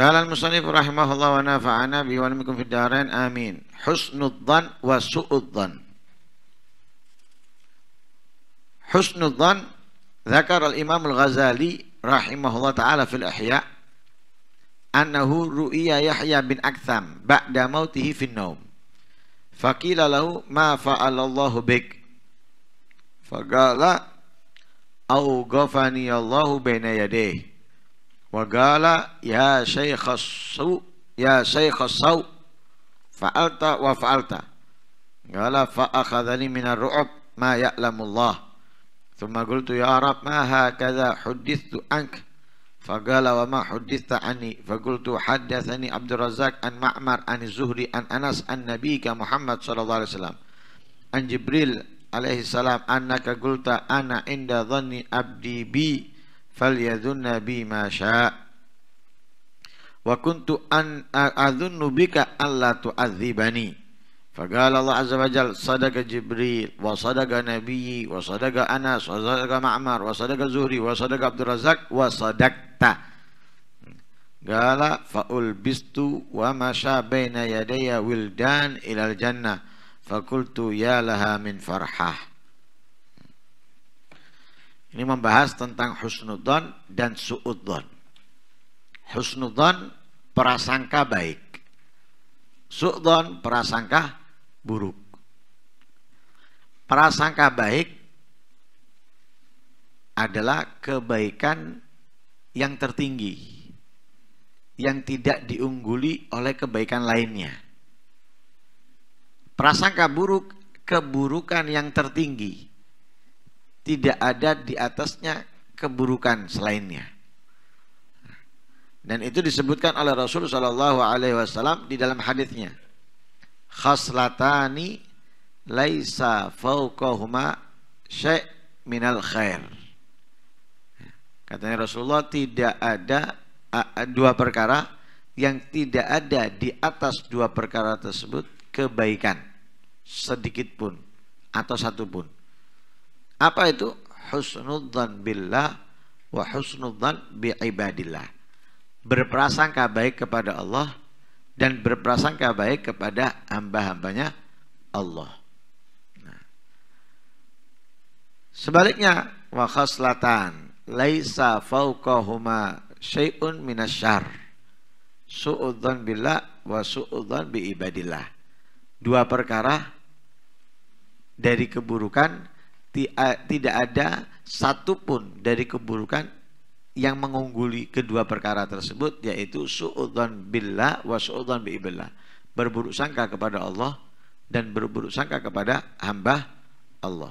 قال المصنف رحمه الله ونافعنا به ولمكم في الدارين آمين حسن الظن وسوء الظن حسن الظن ذكر الإمام الغزالي رحمه الله تعالى في الإحياء أنه رؤيا يحيى بن أكثم بعد موته في النوم فقيل له ما فعل الله بك فقال أوقفني الله بين يديه وقال يا شيخ الصو يا شيخ الصو فعلت وفعلت قال فأخذني من الرعب ما يعلم الله ثم قلت يا رب ما هكذا حدثت عنك فقال وما حدثت عني فقلت حدثني عبد الرزاق عن معمر عن الزهري عن أنس عن نبيك محمد صلى الله عليه وسلم عن جبريل عليه السلام أنك قلت أنا عند ظني أبدي بي فليذن بي ما شاء وكنت أن أظن بك ألا تعذبني فقال الله عز وجل صدق جبريل وصدق نبي وصدق أنس وصدق معمر وصدق زهري وصدق عبد الرزاق وصدقت قال فألبست ومشى بين يدي ولدان إلى الجنة فقلت يا لها من فرحه Ini membahas tentang husnudon dan suudon. Husnudon prasangka baik. Suudon prasangka buruk. Prasangka baik adalah kebaikan yang tertinggi yang tidak diungguli oleh kebaikan lainnya. Prasangka buruk keburukan yang tertinggi tidak ada di atasnya keburukan selainnya. Dan itu disebutkan oleh Rasul Shallallahu Alaihi Wasallam di dalam hadisnya. Khaslatani laisa fauqahuma syai' minal khair. Katanya Rasulullah tidak ada dua perkara yang tidak ada di atas dua perkara tersebut kebaikan sedikit pun atau satu pun. Apa itu? Husnudzan billah wa husnudzan bi ibadillah. Berprasangka baik kepada Allah dan berprasangka baik kepada hamba-hambanya Allah. Nah. Sebaliknya wa khaslatan laisa fauqahuma syai'un minasyar. Su'udzan billah wa su'udzan bi ibadillah. Dua perkara dari keburukan tidak ada satupun dari keburukan yang mengungguli kedua perkara tersebut yaitu su'udzon billah wa su'udzon bi'ibillah berburuk sangka kepada Allah dan berburuk sangka kepada hamba Allah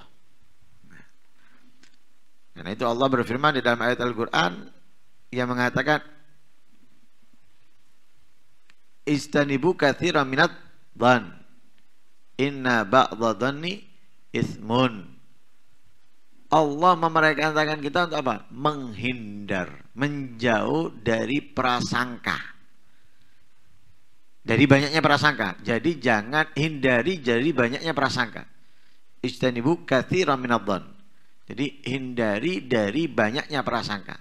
karena itu Allah berfirman di dalam ayat Al-Quran yang mengatakan Istanibu katsiran minat dhan Inna ba'dha dhanni ismun Allah memerintahkan kita untuk apa? Menghindar, menjauh dari prasangka. Dari banyaknya prasangka. Jadi jangan hindari dari banyaknya prasangka. Istanibu kathira minadzan. Jadi hindari dari banyaknya prasangka.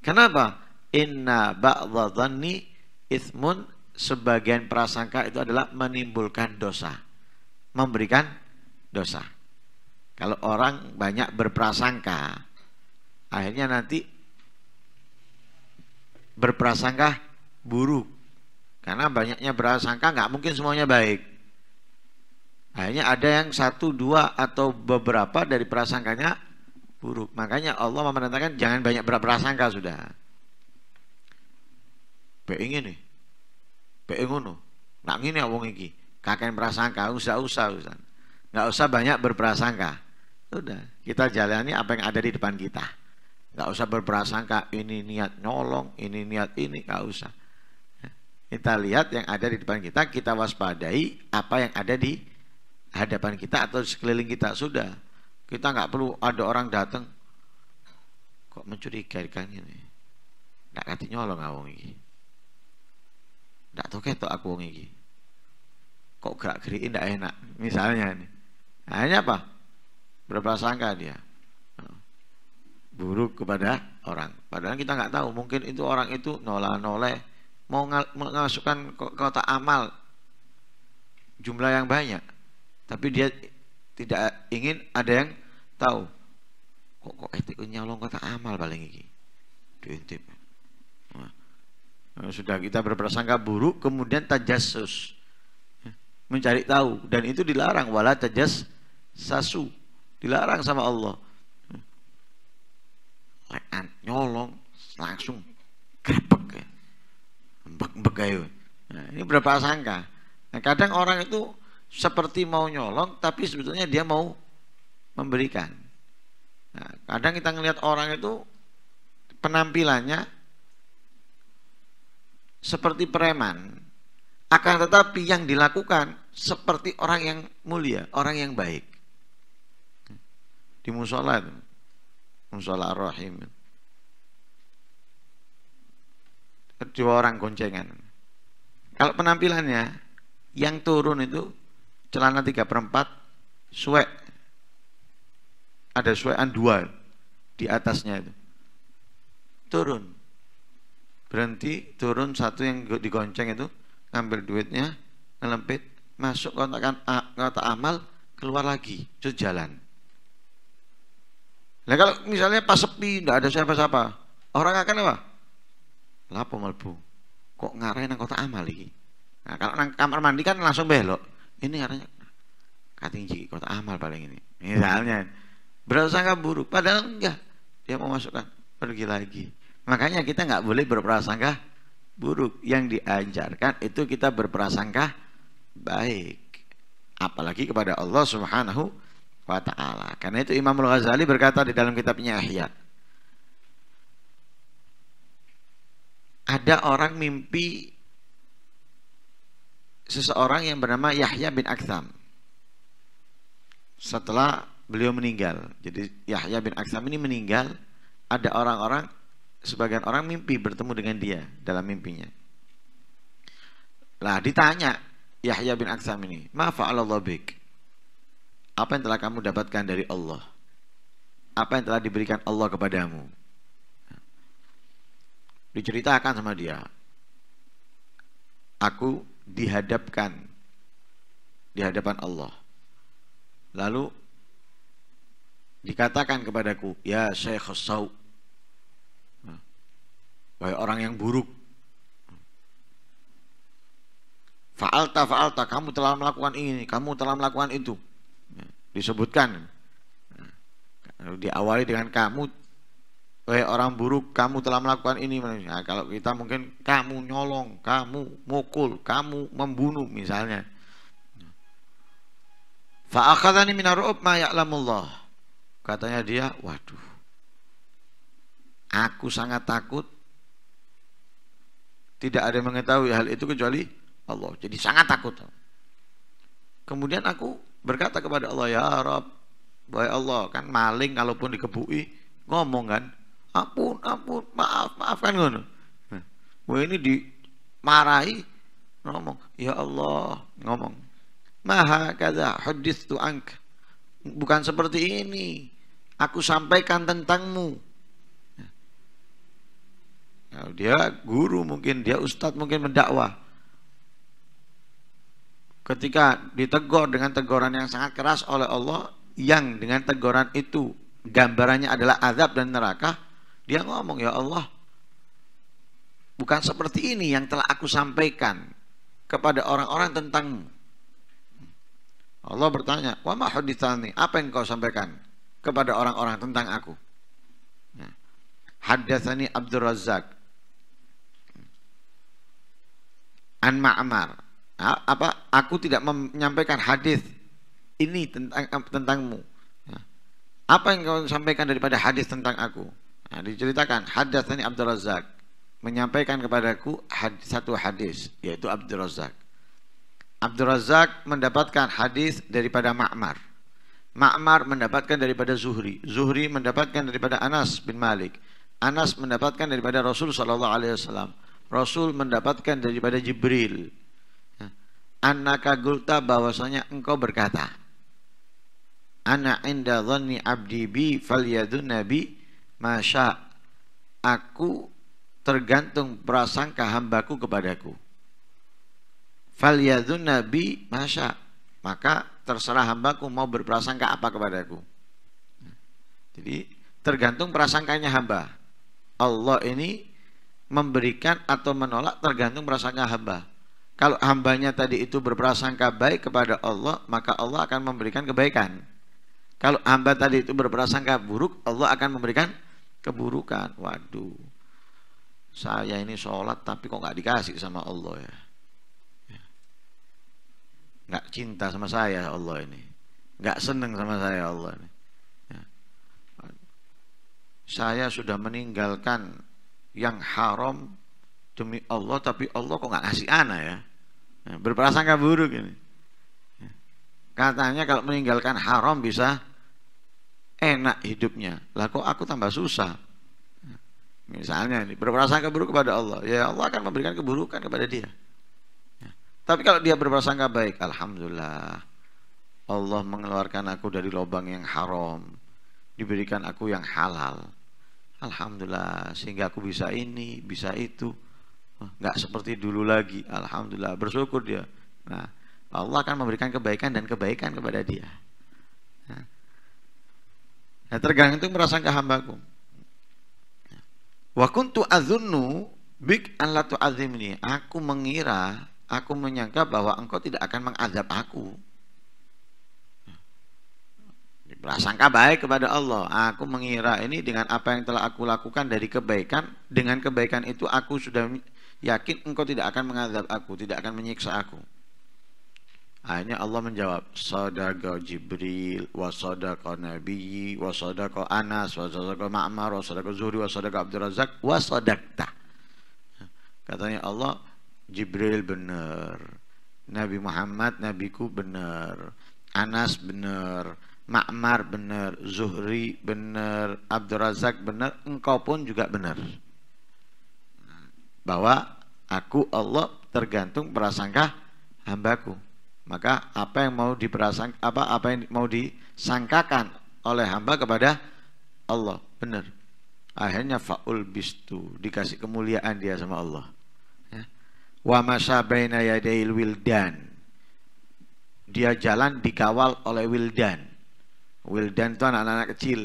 Kenapa? Inna ba'dadhani ithmun sebagian prasangka itu adalah menimbulkan dosa. Memberikan dosa. Kalau orang banyak berprasangka, akhirnya nanti berprasangka buruk. Karena banyaknya berprasangka nggak mungkin semuanya baik. Akhirnya ada yang satu, dua atau beberapa dari prasangkanya buruk. Makanya Allah memerintahkan jangan banyak berprasangka sudah. Pengen nih, pengen ngono, nak ngini awong iki. Kakek prasangka, usah usah usah. Nggak usah banyak berprasangka. Udah, kita jalani apa yang ada di depan kita. Gak usah berprasangka ini niat nyolong, ini niat ini, gak usah. Ya. Kita lihat yang ada di depan kita, kita waspadai apa yang ada di hadapan kita atau sekeliling kita sudah. Kita nggak perlu ada orang datang kok mencurigakan ini. Nggak kati nyolong aku ini. Nggak tahu ketok aku wong ini. Kok gerak geriin nggak enak. Misalnya ini. Hanya apa? berprasangka dia buruk kepada orang. Padahal kita nggak tahu, mungkin itu orang itu nolak noleh mau mengasukkan kota amal jumlah yang banyak, tapi dia tidak ingin ada yang tahu. Kok kok etiknya nyolong kota amal paling ini Diintip. Nah, nah, sudah kita berprasangka buruk kemudian tajasus mencari tahu dan itu dilarang wala tajas sasu dilarang sama Allah lekan nyolong langsung krepek ya. mbek mbek nah, ini berapa sangka nah, kadang orang itu seperti mau nyolong tapi sebetulnya dia mau memberikan nah, kadang kita ngelihat orang itu penampilannya seperti preman akan tetapi yang dilakukan seperti orang yang mulia orang yang baik di musola itu musola rahim dua orang goncengan kalau penampilannya yang turun itu celana tiga perempat suek ada suekan dua di atasnya itu turun berhenti turun satu yang digonceng itu ngambil duitnya ngelempit masuk kotak kotak amal keluar lagi itu jalan Nah kalau misalnya pas sepi, nggak ada siapa-siapa, orang akan apa? Lapo melbu. Kok ngarahin nang kota amal lagi? Nah kalau nang kamar mandi kan langsung belok. Ini arahnya kating kota amal paling ini. Misalnya nggak buruk, padahal enggak. Dia mau masukkan pergi lagi. Makanya kita nggak boleh berprasangka buruk. Yang diajarkan itu kita berprasangka baik apalagi kepada Allah Subhanahu wa ta'ala. Karena itu Imam Al-Ghazali berkata di dalam kitabnya Ahya Ada orang mimpi seseorang yang bernama Yahya bin Aktham. Setelah beliau meninggal. Jadi Yahya bin Aktham ini meninggal, ada orang-orang sebagian orang mimpi bertemu dengan dia dalam mimpinya. Lah ditanya Yahya bin Aktham ini, maaf Allah bik?" Apa yang telah kamu dapatkan dari Allah? Apa yang telah diberikan Allah kepadamu? Diceritakan sama dia. Aku dihadapkan di hadapan Allah. Lalu dikatakan kepadaku, ya saya Sau, wahai orang yang buruk, fa'alta fa'alta, kamu telah melakukan ini, kamu telah melakukan itu disebutkan diawali dengan kamu eh orang buruk kamu telah melakukan ini nah, kalau kita mungkin kamu nyolong kamu mukul kamu membunuh misalnya fa'akhadhani minar'ub ma ya'lamullah katanya dia waduh aku sangat takut tidak ada yang mengetahui hal itu kecuali Allah jadi sangat takut kemudian aku berkata kepada Allah ya Rob Baik Allah kan maling kalaupun dikebui ngomong kan ampun ampun maaf maafkan ngono wah ini dimarahi ngomong ya Allah ngomong maha kata hadis tu angk bukan seperti ini aku sampaikan tentangmu nah, dia guru mungkin dia ustadz mungkin mendakwah ketika ditegur dengan teguran yang sangat keras oleh Allah yang dengan teguran itu gambarannya adalah azab dan neraka dia ngomong ya Allah bukan seperti ini yang telah aku sampaikan kepada orang-orang tentang Allah bertanya wa ma apa yang kau sampaikan kepada orang-orang tentang aku nah, haddatsani Abdul an Ma'mar apa aku tidak menyampaikan hadis ini tentang eh, tentangmu ya. apa yang kau sampaikan daripada hadis tentang aku nah, diceritakan ini Abdul Razak menyampaikan kepadaku satu hadis yaitu Abdul Razak Abdul Razak mendapatkan hadis daripada Ma'mar Ma'mar mendapatkan daripada Zuhri Zuhri mendapatkan daripada Anas bin Malik Anas mendapatkan daripada Rasul saw. Alaihi Wasallam Rasul mendapatkan daripada Jibril Anak gulta bahwasanya engkau berkata. anak inda dhanni abdi bi falyadun nabi masya. Aku tergantung prasangka hambaku kepadaku. Falyadun nabi masya. Maka terserah hambaku mau berprasangka apa kepadaku. Jadi tergantung prasangkanya hamba. Allah ini memberikan atau menolak tergantung prasangka hamba. Kalau hambanya tadi itu berprasangka baik kepada Allah, maka Allah akan memberikan kebaikan. Kalau hamba tadi itu berprasangka buruk, Allah akan memberikan keburukan. Waduh, saya ini sholat tapi kok nggak dikasih sama Allah ya? ya. Nggak cinta sama saya Allah ini, nggak seneng sama saya Allah ini. Ya. Saya sudah meninggalkan yang haram demi Allah tapi Allah kok nggak kasih anak ya? ya berprasangka buruk ini ya. katanya kalau meninggalkan haram bisa enak hidupnya lah kok aku tambah susah ya. misalnya ini berprasangka buruk kepada Allah ya Allah akan memberikan keburukan kepada dia tapi kalau dia berprasangka baik Alhamdulillah Allah mengeluarkan aku dari lubang yang haram diberikan aku yang halal Alhamdulillah sehingga aku bisa ini bisa itu nggak seperti dulu lagi alhamdulillah bersyukur dia nah Allah akan memberikan kebaikan dan kebaikan kepada dia nah, nah tergantung ke kehambaku wa kuntu azunnu bik an la tu'azimni aku mengira aku menyangka bahwa engkau tidak akan mengazab aku prasangka baik kepada Allah. Aku mengira ini dengan apa yang telah aku lakukan dari kebaikan, dengan kebaikan itu aku sudah yakin engkau tidak akan mengadab aku, tidak akan menyiksa aku. Akhirnya Allah menjawab, Sadaqa Jibril, wa sadaqa Nabi, wa sadaqa Anas, wa sadaqa Ma'mar, wa sadaqa Zuhri, wa sadaqa Abdul Razak, wa sadaqta. Katanya Allah, Jibril benar. Nabi Muhammad, Nabiku benar. Anas benar. Ma'mar benar. Zuhri benar. Abdul Razak benar. Engkau pun juga benar bahwa aku Allah tergantung prasangka hambaku. Maka apa yang mau diperasang apa apa yang mau disangkakan oleh hamba kepada Allah, benar. Akhirnya faul bistu dikasih kemuliaan dia sama Allah. wamasa ya. Wa masabaina yadail wildan. Dia jalan dikawal oleh wildan. Wildan itu anak-anak kecil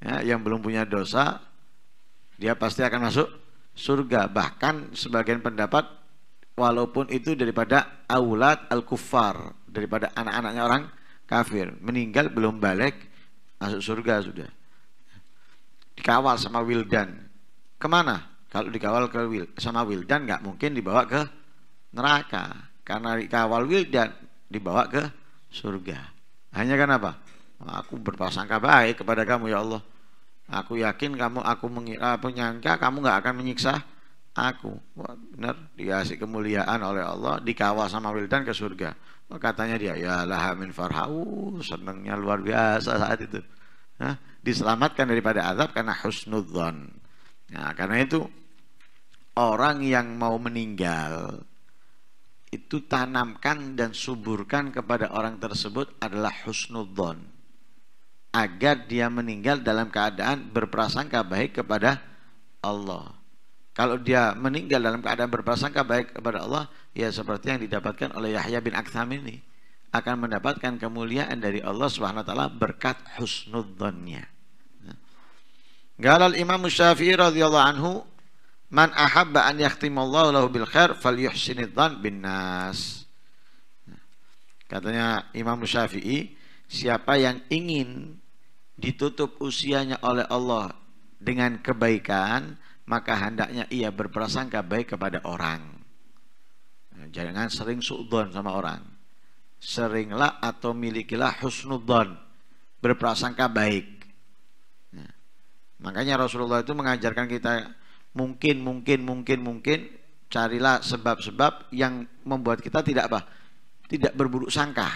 ya, yang belum punya dosa, dia pasti akan masuk surga. Bahkan sebagian pendapat walaupun itu daripada awlat al kufar daripada anak-anaknya orang kafir, meninggal belum balik masuk surga sudah. Dikawal sama Wildan. Kemana? Kalau dikawal ke Wil, sama Wildan nggak mungkin dibawa ke neraka karena dikawal Wildan dibawa ke surga. Hanya karena apa? Aku berprasangka baik kepada kamu ya Allah. Aku yakin kamu aku mengira, menyangka kamu nggak akan menyiksa aku. Wah, benar dikasih kemuliaan oleh Allah dikawal sama Wildan ke surga. Wah, oh, katanya dia ya min farhau senangnya luar biasa saat itu. Nah, diselamatkan daripada azab karena husnudzon. Nah, karena itu orang yang mau meninggal itu tanamkan dan suburkan kepada orang tersebut adalah husnudzon agar dia meninggal dalam keadaan berprasangka baik kepada Allah. Kalau dia meninggal dalam keadaan berprasangka baik kepada Allah, ya seperti yang didapatkan oleh Yahya bin Aktham ini akan mendapatkan kemuliaan dari Allah Subhanahu wa taala berkat husnudzonnya. Galal Imam Syafi'i radhiyallahu anhu, "Man ahabba an yakhtimallahu lahu bil khair dhan bin nas." Katanya Imam Syafi'i, siapa yang ingin ditutup usianya oleh Allah dengan kebaikan, maka hendaknya ia berprasangka baik kepada orang. Nah, jangan sering suudon sama orang. Seringlah atau milikilah husnudon, berprasangka baik. Nah, makanya Rasulullah itu mengajarkan kita mungkin, mungkin, mungkin, mungkin carilah sebab-sebab yang membuat kita tidak apa, tidak berburuk sangka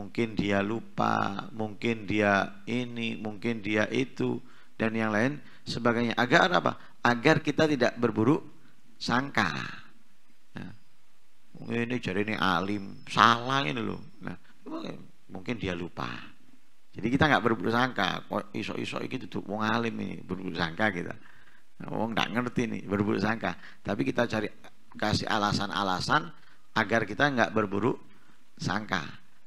mungkin dia lupa, mungkin dia ini, mungkin dia itu, dan yang lain sebagainya. Agar apa? Agar kita tidak berburuk sangka. Nah, ini jadi ini alim, salah ini loh. Nah, mungkin dia lupa. Jadi kita nggak berburuk sangka. Isok isok itu gitu tuh, wong alim ini berburuk sangka kita. Wong nggak ngerti nih berburuk sangka. Tapi kita cari kasih alasan-alasan agar kita nggak berburuk sangka.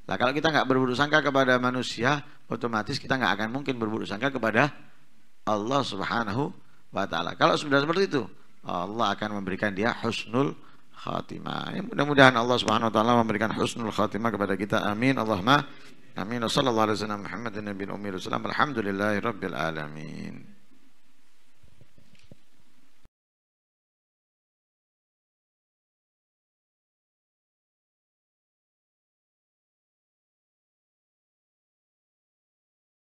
Nah kalau kita nggak berburuk sangka kepada manusia, otomatis kita nggak akan mungkin berburuk sangka kepada Allah Subhanahu wa taala. Kalau sudah seperti itu, Allah akan memberikan dia husnul khatimah. Ya, mudah-mudahan Allah Subhanahu wa taala memberikan husnul khatimah kepada kita. Amin. Allahumma amin. wassalamualaikum warahmatullahi wabarakatuh